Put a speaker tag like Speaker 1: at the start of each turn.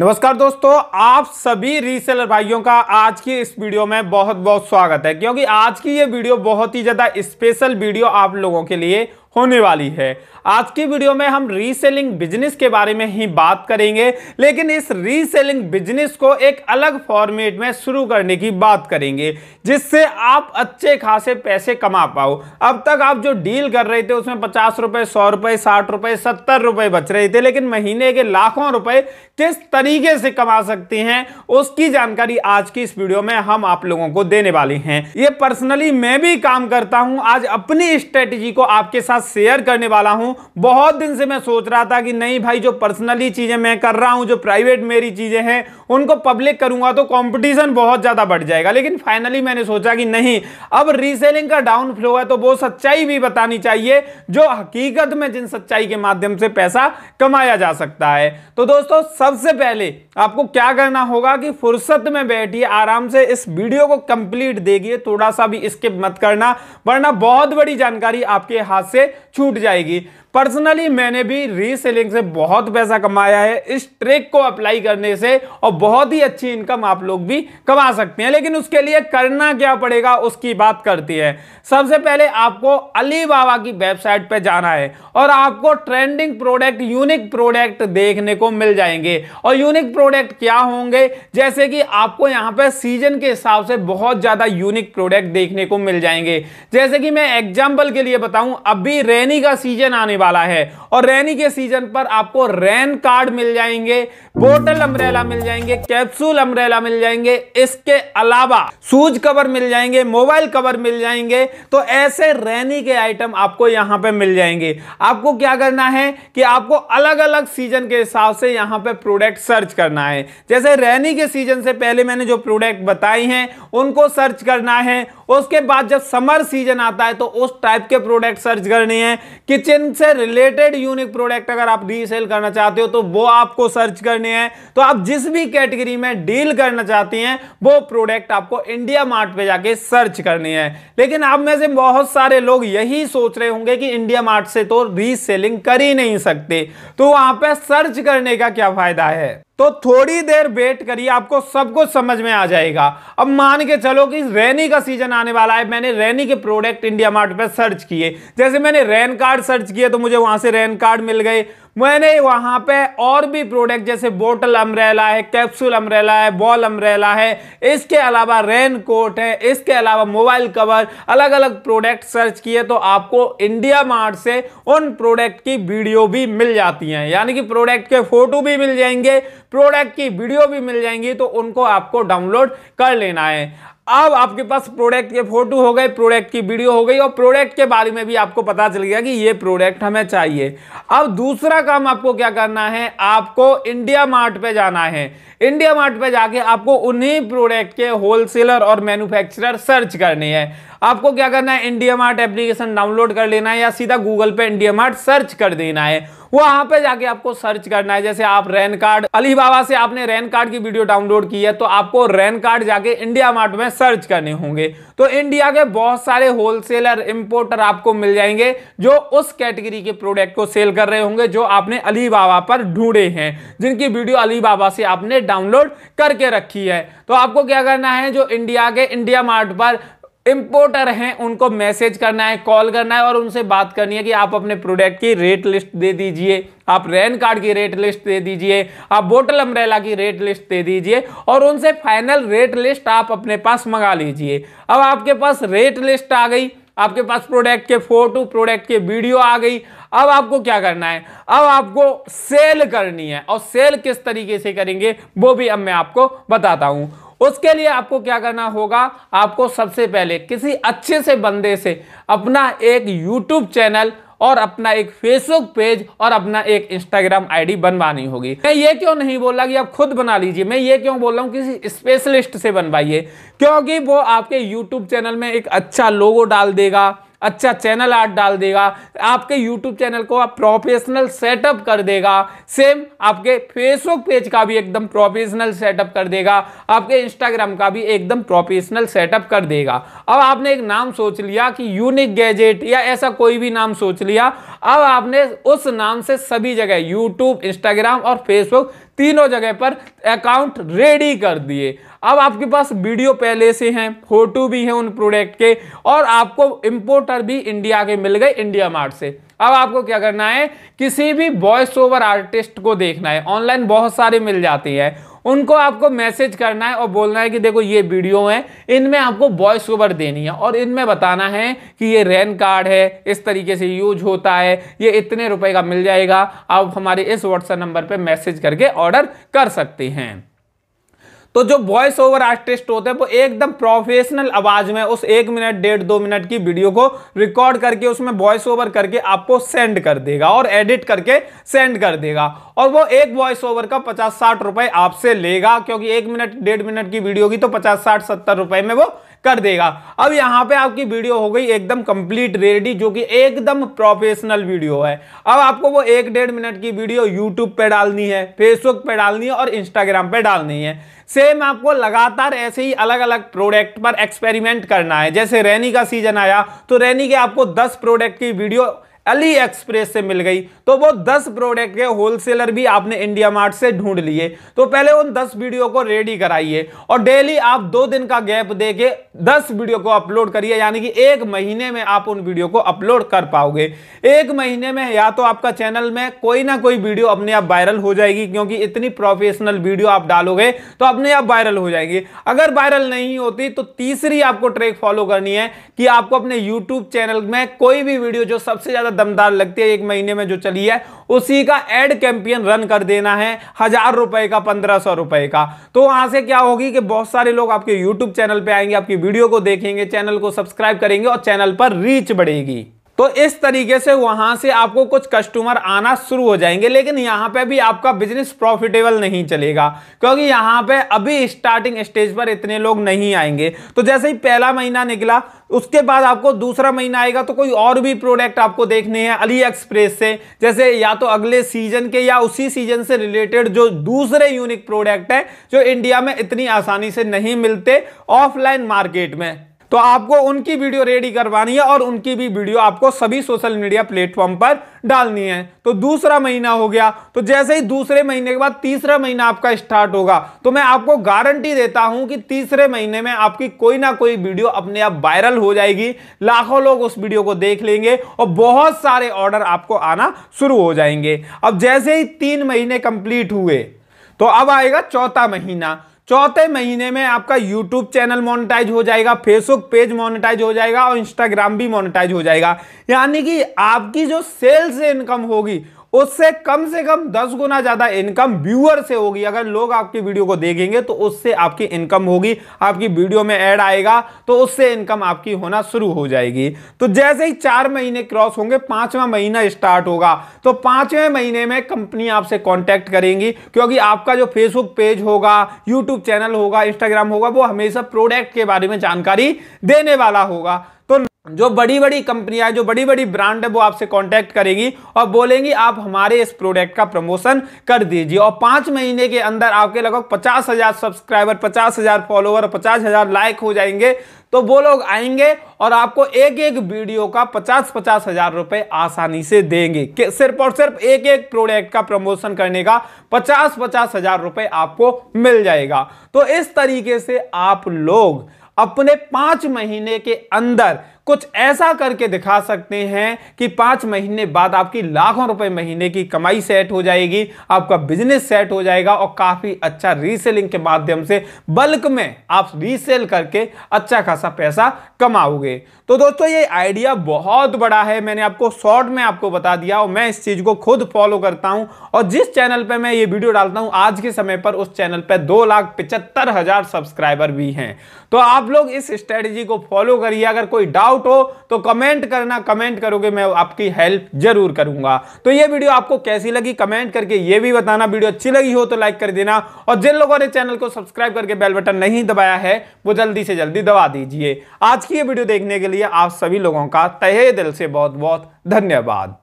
Speaker 1: नमस्कार दोस्तों आप सभी रीसेलर भाइयों का आज की इस वीडियो में बहुत बहुत स्वागत है क्योंकि आज की ये वीडियो बहुत ही ज़्यादा स्पेशल वीडियो आप लोगों के लिए होने वाली है आज की वीडियो में हम रीसेलिंग बिजनेस के बारे में ही बात करेंगे लेकिन इस रीसेलिंग बिजनेस को एक अलग फॉर्मेट में शुरू करने की बात करेंगे जिससे आप अच्छे खासे पैसे कमा पाओ अब तक आप जो डील कर रहे थे उसमें पचास रुपए सौ रुपए साठ रुपए सत्तर रुपए बच रहे थे लेकिन महीने के लाखों रुपए किस तरीके से कमा सकते हैं उसकी जानकारी आज की इस वीडियो में हम आप लोगों को देने वाले हैं ये पर्सनली मैं भी काम करता हूं आज अपनी स्ट्रेटेजी को आपके साथ शेयर करने वाला हूं बहुत दिन से मैं सोच रहा था कि नहीं भाई जो पर्सनली चीज़ें मैं कर रहा हूं जो प्राइवेट मेरी चीज़ें हैं उनको पब्लिक करूंगा तो कंपटीशन बहुत ज़्यादा बढ़ जाएगा लेकिन फाइनली मैंने सोचा कि नहीं अब रीसेलिंग का डाउन फ्लो है तो वो सच्चाई भी बतानी चाहिए जो हकीकत में जिन सच्चाई के माध्यम से पैसा कमाया जा सकता है तो दोस्तों सबसे पहले आपको क्या करना होगा कि फुर्सत में बैठिए आराम से इस वीडियो को कंप्लीट देगी थोड़ा सा भी स्किप मत करना वरना बहुत बड़ी जानकारी आपके हाथ से छूट जाएगी पर्सनली मैंने भी रीसेलिंग से बहुत पैसा कमाया है इस ट्रिक को अप्लाई करने से और बहुत ही अच्छी इनकम आप लोग भी कमा सकते हैं लेकिन उसके लिए करना क्या पड़ेगा उसकी बात करती है सबसे पहले आपको अली बाबा की वेबसाइट पर जाना है और आपको ट्रेंडिंग प्रोडक्ट यूनिक प्रोडक्ट देखने को मिल जाएंगे और यूनिक प्रोडक्ट क्या होंगे जैसे कि आपको यहाँ पर सीजन के हिसाब से बहुत ज़्यादा यूनिक प्रोडक्ट देखने को मिल जाएंगे जैसे कि मैं एग्जाम्पल के लिए बताऊँ अभी रेनी का सीजन आने वाला है और रैनी के सीजन पर आपको रैन कार्ड मिल जाएंगे बोटल अम्ब्रेला मिल जाएंगे कैप्सूल अम्ब्रेला मिल जाएंगे इसके अलावा सूज कवर मिल जाएंगे मोबाइल कवर मिल जाएंगे तो ऐसे रैनी के आइटम आपको यहां पे मिल जाएंगे आपको क्या करना है कि आपको अलग अलग सीजन के हिसाब से यहां पे प्रोडक्ट सर्च करना है जैसे रैनी के सीजन से पहले मैंने जो प्रोडक्ट बताई हैं उनको सर्च करना है उसके बाद जब समर सीजन आता है तो उस टाइप के प्रोडक्ट सर्च करनी है किचन से से रिलेटेड यूनिक प्रोडक्ट अगर आप रीसेल करना चाहते हो तो वो आपको सर्च करने हैं तो आप जिस भी कैटेगरी में डील करना चाहते हैं वो प्रोडक्ट आपको इंडिया मार्ट पे जाके सर्च करने हैं लेकिन आप में से बहुत सारे लोग यही सोच रहे होंगे कि इंडिया मार्ट से तो रीसेलिंग कर ही नहीं सकते तो वहां पर सर्च करने का क्या फायदा है तो थोड़ी देर वेट करिए आपको सब कुछ समझ में आ जाएगा अब मान के चलो कि रैनी का सीजन आने वाला है मैंने रैनी के प्रोडक्ट इंडिया मार्ट पर सर्च किए जैसे मैंने रैन कार्ड सर्च किए तो मुझे वहां से रैन कार्ड मिल गए मैंने वहाँ पे और भी प्रोडक्ट जैसे बोटल अम्ब्रेला है कैप्सूल अम्ब्रेला है बॉल अम्ब्रेला है इसके अलावा रेन कोट है इसके अलावा मोबाइल कवर अलग अलग प्रोडक्ट सर्च किए तो आपको इंडिया मार्ट से उन प्रोडक्ट की वीडियो भी मिल जाती हैं यानी कि प्रोडक्ट के फ़ोटो भी मिल जाएंगे प्रोडक्ट की वीडियो भी मिल जाएंगी तो उनको आपको डाउनलोड कर लेना है अब आपके पास प्रोडक्ट के फोटो हो गए प्रोडक्ट की वीडियो हो गई और प्रोडक्ट के बारे में भी आपको पता चल गया कि ये प्रोडक्ट हमें चाहिए अब दूसरा काम आपको क्या करना है आपको इंडिया मार्ट पे जाना है इंडिया मार्ट पे जाके आपको उन्हीं प्रोडक्ट के होलसेलर और मैन्युफैक्चरर सर्च करने हैं आपको क्या करना है इंडिया मार्ट एप्लीकेशन डाउनलोड कर लेना है या सीधा गूगल पे इंडिया मार्ट सर्च कर देना है वहां पे जाके आपको सर्च करना है जैसे आप रैन कार्ड अली बाबा से आपने रैन कार्ड की वीडियो डाउनलोड की है तो आपको रैन कार्ड जाके इंडिया मार्ट में सर्च करने होंगे तो इंडिया के बहुत सारे होलसेलर इंपोर्टर आपको मिल जाएंगे जो उस कैटेगरी के प्रोडक्ट को सेल कर रहे होंगे जो आपने अली बाबा पर ढूंढे हैं जिनकी वीडियो अली बाबा से आपने डाउनलोड करके रखी है तो आपको क्या करना है जो इंडिया के इंडिया मार्ट पर इंपोर्टर हैं उनको मैसेज करना है कॉल करना है और उनसे बात करनी है कि आप अपने प्रोडक्ट की रेट लिस्ट दे दीजिए आप रेन कार्ड की रेट लिस्ट दे दीजिए आप बोटल अम्ब्रेला की रेट लिस्ट दे दीजिए और उनसे फाइनल रेट लिस्ट आप अपने पास मंगा लीजिए अब आपके पास रेट लिस्ट आ गई आपके पास प्रोडक्ट के फोटो प्रोडक्ट के वीडियो आ गई अब आपको क्या करना है अब आपको सेल करनी है और सेल किस तरीके से करेंगे वो भी अब मैं आपको बताता हूँ उसके लिए आपको क्या करना होगा आपको सबसे पहले किसी अच्छे से बंदे से अपना एक यूट्यूब चैनल और अपना एक फेसबुक पेज और अपना एक इंस्टाग्राम आईडी बनवानी होगी मैं ये क्यों नहीं बोल रहा कि आप खुद बना लीजिए मैं ये क्यों बोल रहा हूँ किसी स्पेशलिस्ट से बनवाइए क्योंकि वो आपके यूट्यूब चैनल में एक अच्छा लोगो डाल देगा अच्छा चैनल आर्ट डाल देगा आपके यूट्यूब चैनल को आप प्रोफेशनल सेटअप कर देगा सेम आपके फेसबुक पेज का भी एकदम प्रोफेशनल सेटअप कर देगा आपके इंस्टाग्राम का भी एकदम प्रोफेशनल सेटअप कर देगा अब आपने एक नाम सोच लिया कि यूनिक गैजेट या ऐसा कोई भी नाम सोच लिया अब आपने उस नाम से सभी जगह यूट्यूब इंस्टाग्राम और फेसबुक तीनों जगह पर अकाउंट रेडी कर दिए अब आपके पास वीडियो पहले से हैं फोटो भी हैं उन प्रोडक्ट के और आपको इम्पोर्टर भी इंडिया के मिल गए इंडिया मार्ट से अब आपको क्या करना है किसी भी वॉइस ओवर आर्टिस्ट को देखना है ऑनलाइन बहुत सारे मिल जाते हैं उनको आपको मैसेज करना है और बोलना है कि देखो ये वीडियो है इनमें आपको वॉइस ओवर देनी है और इनमें बताना है कि ये रैन कार्ड है इस तरीके से यूज होता है ये इतने रुपए का मिल जाएगा आप हमारे इस व्हाट्सएप नंबर पर मैसेज करके ऑर्डर कर सकते हैं तो जो वॉइस ओवर आर्टिस्ट होते हैं वो एकदम प्रोफेशनल आवाज में उस एक मिनट डेढ़ दो मिनट की वीडियो को रिकॉर्ड करके उसमें वॉइस ओवर करके आपको सेंड कर देगा और एडिट करके सेंड कर देगा और वो एक वॉइस ओवर का पचास साठ रुपए आपसे लेगा क्योंकि एक मिनट डेढ़ मिनट की वीडियो की तो पचास साठ सत्तर रुपए में वो कर देगा अब यहाँ पे आपकी वीडियो हो गई एकदम कंप्लीट रेडी जो कि एकदम प्रोफेशनल वीडियो है अब आपको वो एक डेढ़ मिनट की वीडियो यूट्यूब पे डालनी है फेसबुक पे डालनी है और इंस्टाग्राम पे डालनी है सेम आपको लगातार ऐसे ही अलग अलग प्रोडक्ट पर एक्सपेरिमेंट करना है जैसे रैनी का सीजन आया तो रैनी के आपको दस प्रोडक्ट की वीडियो अली एक्सप्रेस से मिल गई तो वो दस प्रोडक्ट के होलसेलर भी आपने इंडिया मार्ट से ढूंढ लिए तो पहले उन दस वीडियो को रेडी कराइए और डेली आप दो दिन का गैप दे के दस वीडियो को अपलोड करिए यानी कि एक महीने में आप उन वीडियो को अपलोड कर पाओगे एक महीने में या तो आपका चैनल में कोई ना कोई वीडियो अपने आप वायरल हो जाएगी क्योंकि इतनी प्रोफेशनल वीडियो आप डालोगे तो अपने आप वायरल हो जाएगी अगर वायरल नहीं होती तो तीसरी आपको ट्रैक फॉलो करनी है कि आपको अपने यूट्यूब चैनल में कोई भी वीडियो जो सबसे ज्यादा दमदार लगती है एक महीने में जो चली है उसी का एड कैंपियन रन कर देना है हजार रुपए का पंद्रह सौ रुपए का तो वहां से क्या होगी कि बहुत सारे लोग आपके यूट्यूब चैनल पर आएंगे आपकी वीडियो को देखेंगे चैनल को सब्सक्राइब करेंगे और चैनल पर रीच बढ़ेगी तो इस तरीके से वहां से आपको कुछ कस्टमर आना शुरू हो जाएंगे लेकिन यहाँ पे भी आपका बिजनेस प्रॉफिटेबल नहीं चलेगा क्योंकि यहाँ पे अभी स्टार्टिंग स्टेज पर इतने लोग नहीं आएंगे तो जैसे ही पहला महीना निकला उसके बाद आपको दूसरा महीना आएगा तो कोई और भी प्रोडक्ट आपको देखने हैं अली एक्सप्रेस से जैसे या तो अगले सीजन के या उसी सीजन से रिलेटेड जो दूसरे यूनिक प्रोडक्ट हैं जो इंडिया में इतनी आसानी से नहीं मिलते ऑफलाइन मार्केट में तो आपको उनकी वीडियो रेडी करवानी है और उनकी भी वीडियो आपको सभी सोशल मीडिया प्लेटफॉर्म पर डालनी है तो दूसरा महीना हो गया तो जैसे ही दूसरे महीने के बाद तीसरा महीना आपका स्टार्ट होगा तो मैं आपको गारंटी देता हूं कि तीसरे महीने में आपकी कोई ना कोई वीडियो अपने आप वायरल हो जाएगी लाखों लोग उस वीडियो को देख लेंगे और बहुत सारे ऑर्डर आपको आना शुरू हो जाएंगे अब जैसे ही तीन महीने कंप्लीट हुए तो अब आएगा चौथा महीना चौथे महीने में आपका यूट्यूब चैनल मोनेटाइज हो जाएगा फेसबुक पेज मोनेटाइज हो जाएगा और इंस्टाग्राम भी मोनेटाइज हो जाएगा यानी कि आपकी जो सेल्स इनकम होगी उससे कम से कम दस गुना ज्यादा इनकम व्यूअर से होगी अगर लोग आपकी वीडियो को देखेंगे तो उससे आपकी इनकम होगी आपकी वीडियो में ऐड आएगा तो उससे इनकम आपकी होना शुरू हो जाएगी तो जैसे ही चार महीने क्रॉस होंगे पांचवा महीना स्टार्ट होगा तो पांचवें महीने में कंपनी आपसे कॉन्टैक्ट करेंगी क्योंकि आपका जो फेसबुक पेज होगा यूट्यूब चैनल होगा इंस्टाग्राम होगा वो हमेशा प्रोडक्ट के बारे में जानकारी देने वाला होगा जो बड़ी बड़ी कंपनियां जो बड़ी बड़ी ब्रांड है वो आपसे कांटेक्ट करेगी और बोलेंगी आप हमारे इस प्रोडक्ट का प्रमोशन कर दीजिए और पांच महीने के अंदर आपके लगभग पचास हज़ार सब्सक्राइबर पचास हज़ार फॉलोअर पचास हज़ार लाइक हो जाएंगे तो वो लोग आएंगे और आपको एक एक वीडियो का पचास पचास हज़ार रुपए आसानी से देंगे सिर्फ और सिर्फ एक एक प्रोडक्ट का प्रमोशन करने का पचास पचास हज़ार रुपए आपको मिल जाएगा तो इस तरीके से आप लोग अपने पांच महीने के अंदर कुछ ऐसा करके दिखा सकते हैं कि पांच महीने बाद आपकी लाखों रुपए महीने की कमाई सेट हो जाएगी आपका बिजनेस सेट हो जाएगा और काफ़ी अच्छा रीसेलिंग के माध्यम से बल्क में आप रीसेल करके अच्छा खासा पैसा कमाओगे तो दोस्तों ये आइडिया बहुत बड़ा है मैंने आपको शॉर्ट में आपको बता दिया और मैं इस चीज़ को खुद फॉलो करता हूं और जिस चैनल पर मैं ये वीडियो डालता हूं आज के समय पर उस चैनल पर दो लाख पिचहत्तर हज़ार सब्सक्राइबर भी हैं तो आप लोग इस स्ट्रेटेजी को फॉलो करिए अगर कोई डाउट डाउट हो तो कमेंट करना कमेंट करोगे मैं आपकी हेल्प जरूर करूंगा तो ये वीडियो आपको कैसी लगी कमेंट करके ये भी बताना वीडियो अच्छी लगी हो तो लाइक कर देना और जिन लोगों ने चैनल को सब्सक्राइब करके बेल बटन नहीं दबाया है वो जल्दी से जल्दी दबा दीजिए आज की ये वीडियो देखने के लिए आप सभी लोगों का तहे दिल से बहुत बहुत धन्यवाद